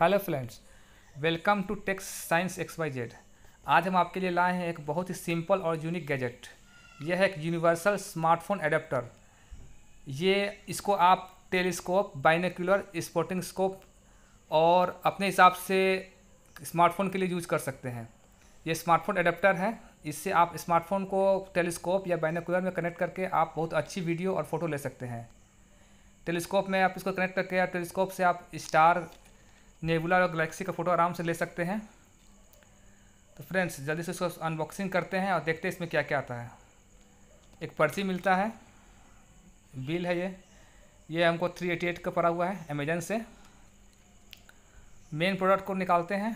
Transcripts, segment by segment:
hello friends welcome to techs science X Y Z आज हम आपके लिए लाए हैं एक बहुत ही सिंपल और यूनिक गैजेट यह है एक यूनिवर्सल स्मार्टफोन एडेप्टर ये इसको आप टेलीस्कोप बाइनेक्यूलर स्पोर्टिंग स्कोप और अपने हिसाब से स्मार्टफोन के लिए यूज कर सकते हैं ये स्मार्टफोन एडेप्टर है इससे आप स्मार्टफोन को टेलीस्कोप या बाइनेकुलर में कनेक्ट करके आप बहुत अच्छी वीडियो और फ़ोटो ले सकते हैं टेलीस्कोप में आप इसको कनेक्ट करके या टेलीस्कोप से आप स्टार नेबुला और गलेक्सी का फ़ोटो आराम से ले सकते हैं तो फ्रेंड्स जल्दी से उसको अनबॉक्सिंग करते हैं और देखते हैं इसमें क्या क्या आता है एक पर्ची मिलता है बिल है ये ये हमको थ्री एटी एट का पड़ा हुआ है अमेजन से मेन प्रोडक्ट को निकालते हैं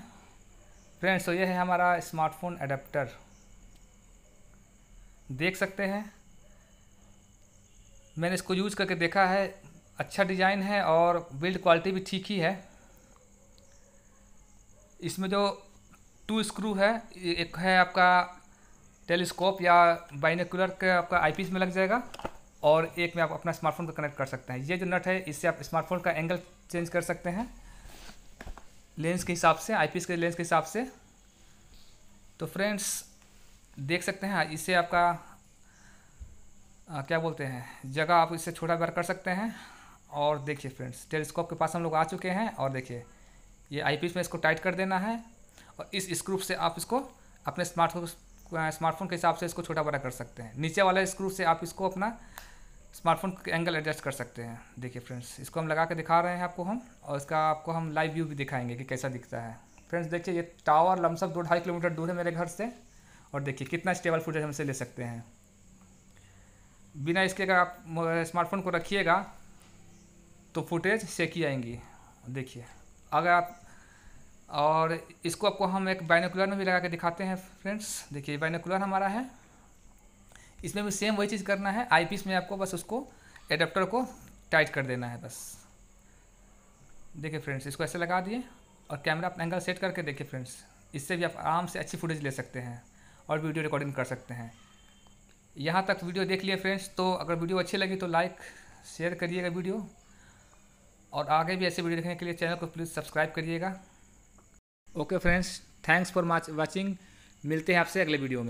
फ्रेंड्स तो ये है हमारा स्मार्टफोन अडेप्टर देख सकते हैं मैंने इसको यूज़ करके देखा है अच्छा डिज़ाइन है और बिल्ड क्वालिटी भी ठीक ही है इसमें जो टू स्क्रू है एक है आपका टेलीस्कोप या बाइनेकुलर के आपका आईपीस में लग जाएगा और एक में आप अपना स्मार्टफोन को कनेक्ट कर सकते हैं ये जो नट है इससे आप स्मार्टफोन का एंगल चेंज कर सकते हैं लेंस के हिसाब से आईपीस के लेंस के हिसाब से तो फ्रेंड्स देख सकते हैं इससे आपका आ, क्या बोलते हैं जगह आप इससे छोटा बार कर सकते हैं और देखिए फ्रेंड्स टेलीस्कोप के पास हम लोग आ चुके हैं और देखिए ये आई में इसको टाइट कर देना है और इस स्क्रूप से आप इसको अपने स्मार्टफोन स्मार्टफोन के हिसाब से इसको छोटा बड़ा कर सकते हैं नीचे वाला स्क्रू से आप इसको अपना स्मार्टफोन के एंगल एडजस्ट कर सकते हैं देखिए फ्रेंड्स इसको हम लगा के दिखा रहे हैं आपको हम और इसका आपको हम लाइव व्यू भी दिखाएंगे कि कैसा दिखता है फ्रेंड्स देखिए ये टावर लमसम दो ढाई किलोमीटर दूर है मेरे घर से और देखिए कितना स्टेबल फुटेज हम इसे ले सकते हैं बिना इसके अगर आप स्मार्टफोन को रखिएगा तो फुटेज सेकी आएंगी देखिए अगर आप और इसको आपको हम एक बाइनोकुलर में भी लगा के दिखाते हैं फ्रेंड्स देखिए बाइनोकुलर हमारा है इसमें भी सेम वही चीज़ करना है आईपीस में आपको बस उसको एडेप्टर को टाइट कर देना है बस देखिए फ्रेंड्स इसको ऐसे लगा दिए और कैमरा अपना एंगल सेट करके देखिए फ्रेंड्स इससे भी आप आराम से अच्छी फुटेज ले सकते हैं और वीडियो रिकॉर्डिंग कर सकते हैं यहाँ तक वीडियो देख लिए फ्रेंड्स तो अगर वीडियो अच्छी लगी तो लाइक शेयर करिएगा वीडियो और आगे भी ऐसे वीडियो देखने के लिए चैनल को प्लीज़ सब्सक्राइब करिएगा okay friends thanks for watching मिलते हैं आपसे अगले वीडियो में